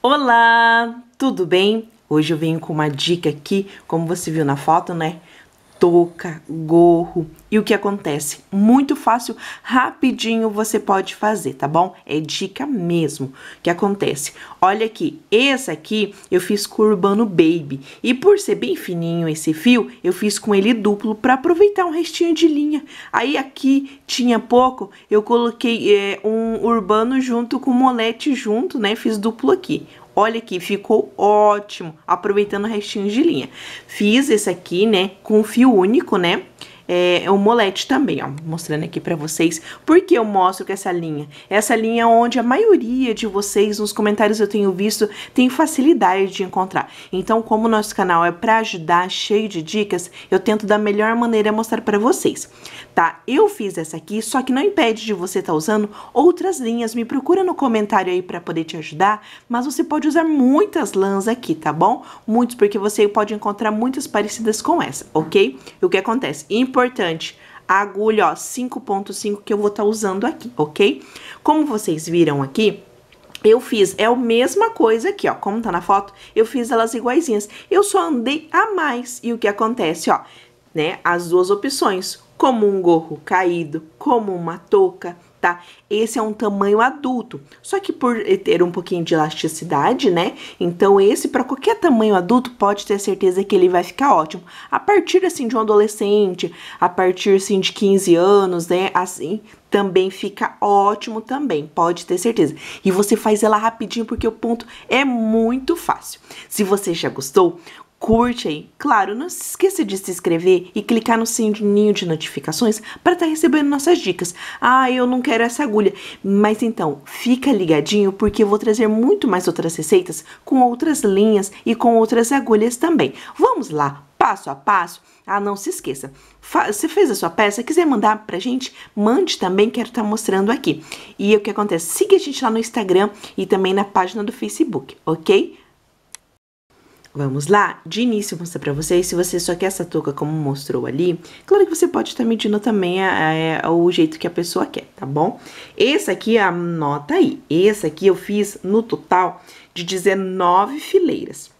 Olá, tudo bem? Hoje eu venho com uma dica aqui, como você viu na foto, né? touca, gorro. E o que acontece? Muito fácil, rapidinho você pode fazer, tá bom? É dica mesmo. O que acontece? Olha aqui, esse aqui eu fiz com o Urbano Baby. E por ser bem fininho esse fio, eu fiz com ele duplo para aproveitar um restinho de linha. Aí aqui tinha pouco, eu coloquei é, um Urbano junto com o molete junto, né? Fiz duplo aqui. Olha aqui, ficou ótimo, aproveitando restinhos de linha. Fiz esse aqui, né, com fio único, né? é, o é molete também, ó, mostrando aqui para vocês. Por que eu mostro que essa linha? Essa linha é onde a maioria de vocês, nos comentários eu tenho visto, tem facilidade de encontrar. Então, como o nosso canal é para ajudar, cheio de dicas, eu tento da melhor maneira mostrar para vocês, tá? Eu fiz essa aqui, só que não impede de você estar tá usando outras linhas. Me procura no comentário aí para poder te ajudar, mas você pode usar muitas lãs aqui, tá bom? Muitos, porque você pode encontrar muitas parecidas com essa, ok? E o que acontece? Importante importante, a agulha, ó, 5.5 que eu vou estar tá usando aqui, ok? Como vocês viram aqui, eu fiz, é a mesma coisa aqui, ó, como tá na foto, eu fiz elas iguaizinhas. Eu só andei a mais, e o que acontece, ó, né, as duas opções, como um gorro caído, como uma touca, tá? Esse é um tamanho adulto, só que por ter um pouquinho de elasticidade, né? Então esse para qualquer tamanho adulto pode ter certeza que ele vai ficar ótimo. A partir assim de um adolescente, a partir assim de 15 anos, né? Assim, também fica ótimo também, pode ter certeza. E você faz ela rapidinho porque o ponto é muito fácil. Se você já gostou, curte aí. Claro, não se esqueça de se inscrever e clicar no sininho de notificações para estar tá recebendo nossas dicas. Ah, eu não quero essa agulha. Mas então, fica ligadinho porque eu vou trazer muito mais outras receitas com outras linhas e com outras agulhas também. Vamos lá, passo a passo. Ah, não se esqueça. Você fez a sua peça, quiser mandar pra gente, mande também, quero estar tá mostrando aqui. E o que acontece? Siga a gente lá no Instagram e também na página do Facebook, ok? Vamos lá? De início eu mostrar pra vocês, se você só quer essa touca como mostrou ali, claro que você pode estar tá medindo também a, a, é, o jeito que a pessoa quer, tá bom? Esse aqui, anota aí, esse aqui eu fiz no total de 19 fileiras.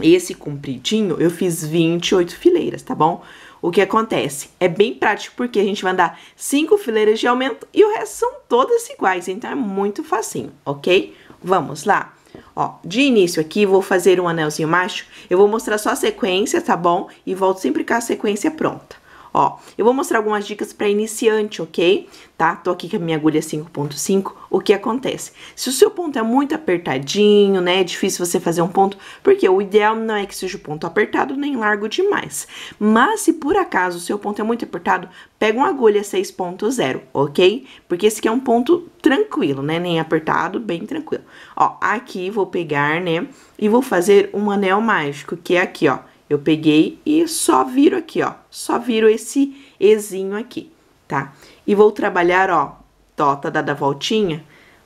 Esse compridinho eu fiz 28 fileiras, tá bom? O que acontece? É bem prático porque a gente vai andar 5 fileiras de aumento e o resto são todas iguais, então é muito facinho, ok? Vamos lá? Ó, de início aqui, vou fazer um anelzinho macho, eu vou mostrar só a sequência, tá bom? E volto sempre com a sequência pronta. Ó, eu vou mostrar algumas dicas para iniciante, ok? Tá? Tô aqui com a minha agulha 5.5, o que acontece? Se o seu ponto é muito apertadinho, né, é difícil você fazer um ponto, porque o ideal não é que seja o ponto apertado nem largo demais. Mas se por acaso o seu ponto é muito apertado, pega uma agulha 6.0, ok? Porque esse aqui é um ponto tranquilo, né, nem apertado, bem tranquilo. Ó, aqui vou pegar, né, e vou fazer um anel mágico, que é aqui, ó eu peguei e só viro aqui, ó. Só viro esse Ezinho aqui, tá? E vou trabalhar, ó, tó, tota tá dada a voltinha.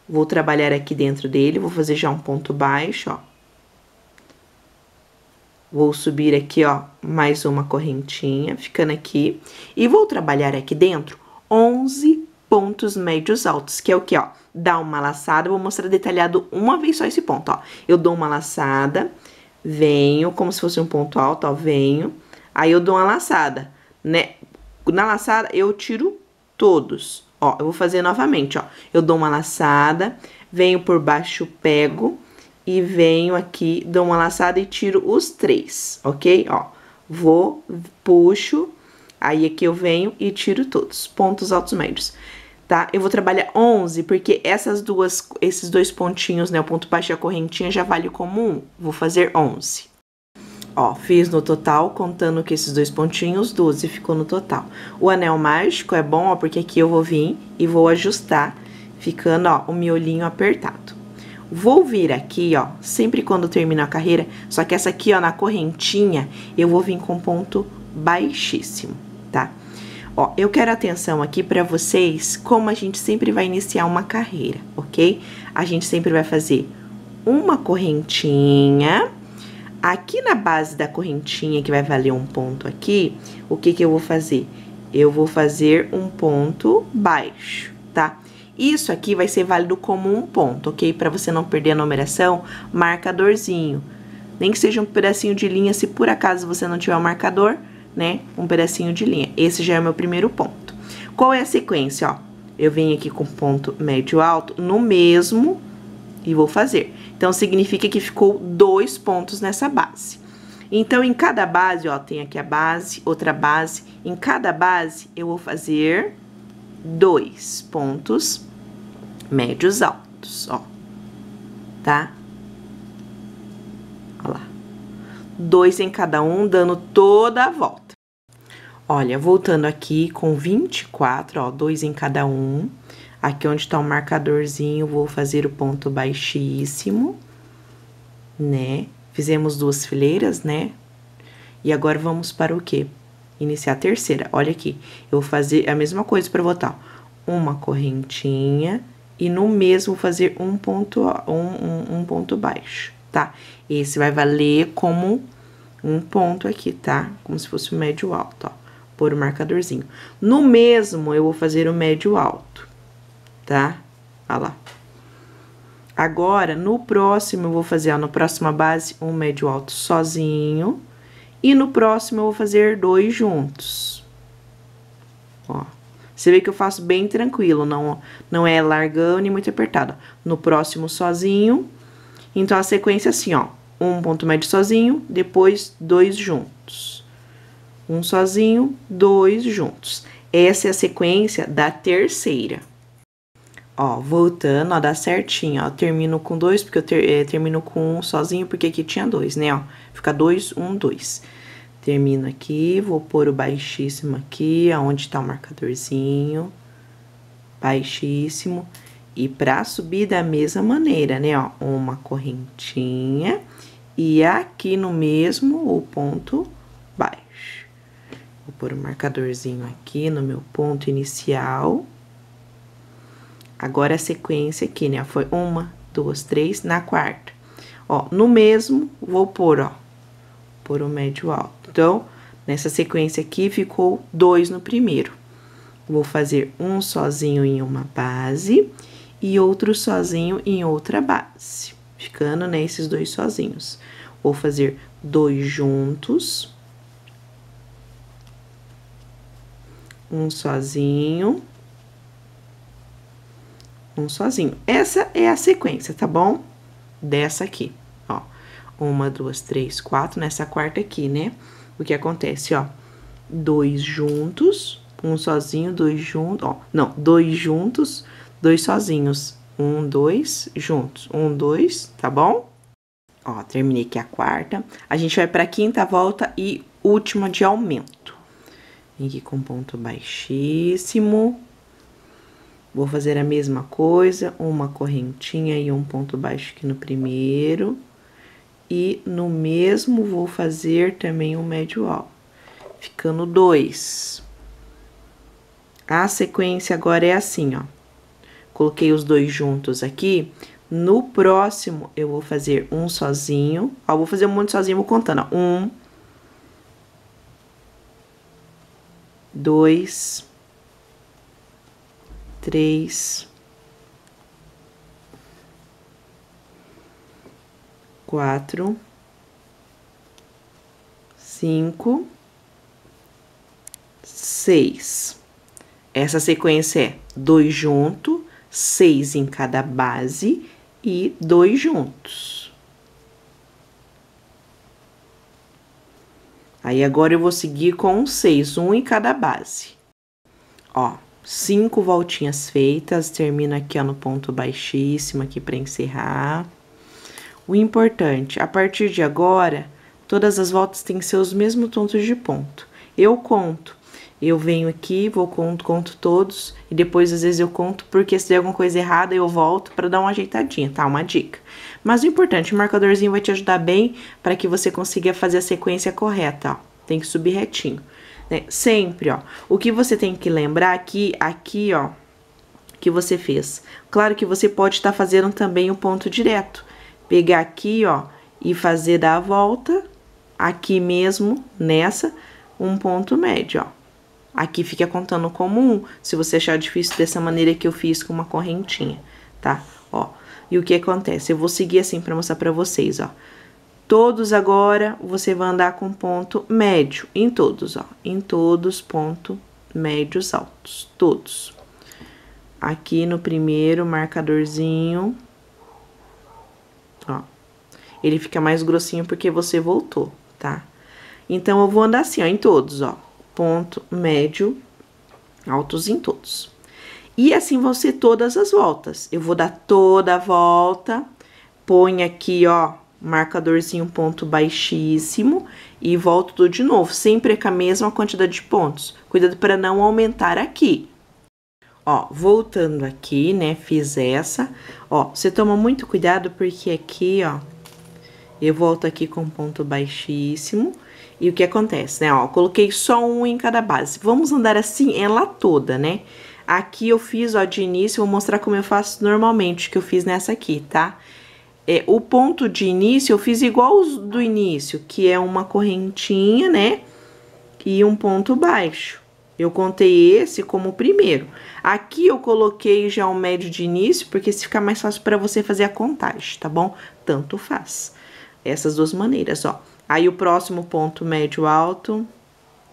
Vou trabalhar aqui dentro dele, vou fazer já um ponto baixo, ó. Vou subir aqui, ó, mais uma correntinha, ficando aqui. E vou trabalhar aqui dentro 11 pontos médios altos, que é o que, ó? Dá uma laçada, vou mostrar detalhado uma vez só esse ponto, ó. Eu dou uma laçada venho, como se fosse um ponto alto, ó, venho. Aí eu dou uma laçada, né? Na laçada, eu tiro todos. Ó, eu vou fazer novamente, ó. Eu dou uma laçada, venho por baixo, pego e venho aqui, dou uma laçada e tiro os três, ok? Ó, vou, puxo, aí aqui eu venho e tiro todos, pontos altos médios tá? Eu vou trabalhar 11, porque essas duas, esses dois pontinhos, né, o ponto baixo e a correntinha já vale comum, vou fazer 11. Ó, fiz no total, contando que esses dois pontinhos, 12 ficou no total. O anel mágico é bom, ó, porque aqui eu vou vir e vou ajustar, ficando, ó, o miolinho apertado. Vou vir aqui, ó, sempre quando termino a carreira, só que essa aqui, ó, na correntinha, eu vou vir com ponto baixíssimo, tá? Ó, eu quero atenção aqui para vocês como a gente sempre vai iniciar uma carreira, ok? A gente sempre vai fazer uma correntinha. Aqui na base da correntinha, que vai valer um ponto aqui, o que que eu vou fazer? Eu vou fazer um ponto baixo, tá? Isso aqui vai ser válido como um ponto, ok? Para você não perder a numeração, marcadorzinho. Nem que seja um pedacinho de linha, se por acaso você não tiver o um marcador, né, um pedacinho de linha. Esse já é o meu primeiro ponto. Qual é a sequência, ó? Eu venho aqui com ponto médio alto no mesmo e vou fazer. Então, significa que ficou dois pontos nessa base. Então, em cada base, ó, tem aqui a base, outra base. Em cada base, eu vou fazer dois pontos médios altos, ó. Tá? Ó lá. Dois em cada um, dando toda a volta. Olha, voltando aqui com 24, ó, dois em cada um. Aqui onde tá o marcadorzinho, vou fazer o ponto baixíssimo, né? Fizemos duas fileiras, né? E agora vamos para o quê? Iniciar a terceira. Olha aqui, eu vou fazer a mesma coisa para botar uma correntinha e no mesmo fazer um ponto, um, um, um ponto baixo, tá? Esse vai valer como um ponto aqui, tá? Como se fosse o médio alto, ó pôr o marcadorzinho. No mesmo, eu vou fazer o médio alto, tá? Olha lá. Agora, no próximo, eu vou fazer, ó, no próxima base, um médio alto sozinho. E no próximo, eu vou fazer dois juntos. Ó. Você vê que eu faço bem tranquilo, não, não é largão nem muito apertado. No próximo, sozinho. Então, a sequência é assim, ó. Um ponto médio sozinho, depois dois juntos um sozinho, dois juntos. Essa é a sequência da terceira. Ó, voltando, ó, dá certinho, ó, termino com dois, porque eu ter, eh, termino com um sozinho, porque aqui tinha dois, né, ó. Fica dois, um, dois. Termino aqui, vou pôr o baixíssimo aqui, aonde tá o marcadorzinho, baixíssimo. E pra subir da mesma maneira, né, ó, uma correntinha, e aqui no mesmo, o ponto Vou pôr um marcadorzinho aqui no meu ponto inicial. Agora, é a sequência aqui, né? Foi uma, duas, três, na quarta. Ó, no mesmo, vou pôr, ó, pôr o um médio alto. Então, nessa sequência aqui, ficou dois no primeiro. Vou fazer um sozinho em uma base e outro sozinho em outra base. Ficando, né, esses dois sozinhos. Vou fazer dois juntos um sozinho, um sozinho. Essa é a sequência, tá bom? Dessa aqui, ó. Uma, duas, três, quatro, nessa quarta aqui, né? O que acontece, ó? Dois juntos, um sozinho, dois juntos, ó. Não, dois juntos, dois sozinhos. Um, dois, juntos. Um, dois, tá bom? Ó, terminei aqui a quarta. A gente vai pra quinta volta e última de aumento. Vim aqui com ponto baixíssimo. Vou fazer a mesma coisa, uma correntinha e um ponto baixo aqui no primeiro. E no mesmo vou fazer também um médio alto, ficando dois. A sequência agora é assim, ó. Coloquei os dois juntos aqui. No próximo, eu vou fazer um sozinho. Ó, vou fazer um monte sozinho, vou contando, ó. Um, dois, três, quatro, cinco, seis. Essa sequência é dois junto, seis em cada base e dois juntos. Aí agora eu vou seguir com um um em cada base. Ó, cinco voltinhas feitas, termina aqui ó, no ponto baixíssimo aqui para encerrar. O importante, a partir de agora, todas as voltas têm seus mesmos tontos de ponto. Eu conto eu venho aqui, vou conto, conto todos e depois às vezes eu conto porque se der alguma coisa errada eu volto para dar uma ajeitadinha, tá? Uma dica. Mas o importante, o marcadorzinho vai te ajudar bem para que você consiga fazer a sequência correta, ó. Tem que subir retinho, né? Sempre, ó. O que você tem que lembrar aqui, aqui, ó, que você fez. Claro que você pode estar tá fazendo também o um ponto direto. Pegar aqui, ó, e fazer da volta aqui mesmo nessa um ponto médio, ó Aqui fica contando como um, se você achar difícil dessa maneira que eu fiz com uma correntinha, tá? Ó, e o que acontece? Eu vou seguir assim para mostrar para vocês, ó. Todos agora, você vai andar com ponto médio, em todos, ó. Em todos, ponto médios altos, todos. Aqui no primeiro, marcadorzinho, ó. Ele fica mais grossinho porque você voltou, tá? Então, eu vou andar assim, ó, em todos, ó ponto médio, altos em todos. E assim vão ser todas as voltas. Eu vou dar toda a volta, põe aqui, ó, marcadorzinho ponto baixíssimo e volto tudo de novo, sempre com a mesma quantidade de pontos. Cuidado para não aumentar aqui. Ó, voltando aqui, né, fiz essa. Ó, você toma muito cuidado porque aqui, ó, eu volto aqui com ponto baixíssimo e o que acontece, né? Ó, coloquei só um em cada base. Vamos andar assim ela é toda, né? Aqui eu fiz, ó, de início, vou mostrar como eu faço normalmente, que eu fiz nessa aqui, tá? É, o ponto de início eu fiz igual os do início, que é uma correntinha, né? E um ponto baixo. Eu contei esse como o primeiro. Aqui eu coloquei já o um médio de início, porque se fica mais fácil para você fazer a contagem, tá bom? Tanto faz. Essas duas maneiras, ó. Aí o próximo ponto médio alto,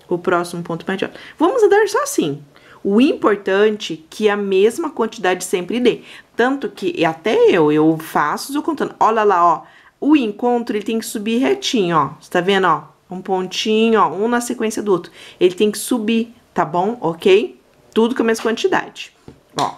o próximo ponto médio alto. Vamos andar só assim. O importante é que a mesma quantidade sempre dê. Tanto que até eu, eu faço eu contando. Olha lá, ó. O encontro, ele tem que subir retinho, ó. Você tá vendo, ó? Um pontinho, ó. Um na sequência do outro. Ele tem que subir, tá bom? Ok? Tudo com a mesma quantidade. Ó.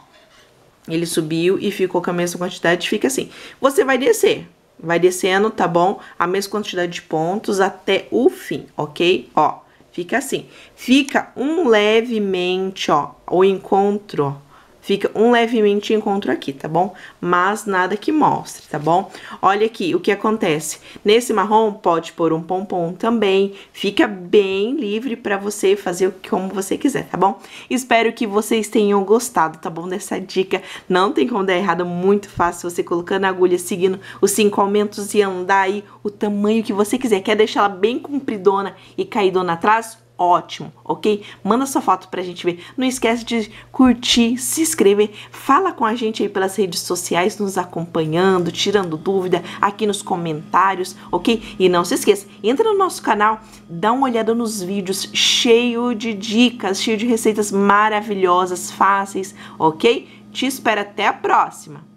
Ele subiu e ficou com a mesma quantidade, fica assim. Você vai descer. Vai descendo, tá bom? A mesma quantidade de pontos até o fim, ok? Ó, fica assim. Fica um levemente, ó, o encontro, ó Fica um levemente encontro aqui, tá bom? Mas nada que mostre, tá bom? Olha aqui o que acontece. Nesse marrom, pode pôr um pompom também. Fica bem livre pra você fazer como você quiser, tá bom? Espero que vocês tenham gostado, tá bom? Dessa dica. Não tem como dar errado, muito fácil você colocando a agulha, seguindo os cinco aumentos e andar aí o tamanho que você quiser. Quer deixar ela bem compridona e caidona atrás? ótimo, ok? Manda sua foto pra gente ver. Não esquece de curtir, se inscrever, fala com a gente aí pelas redes sociais, nos acompanhando, tirando dúvida aqui nos comentários, ok? E não se esqueça, entra no nosso canal, dá uma olhada nos vídeos cheio de dicas, cheio de receitas maravilhosas, fáceis, ok? Te espero até a próxima!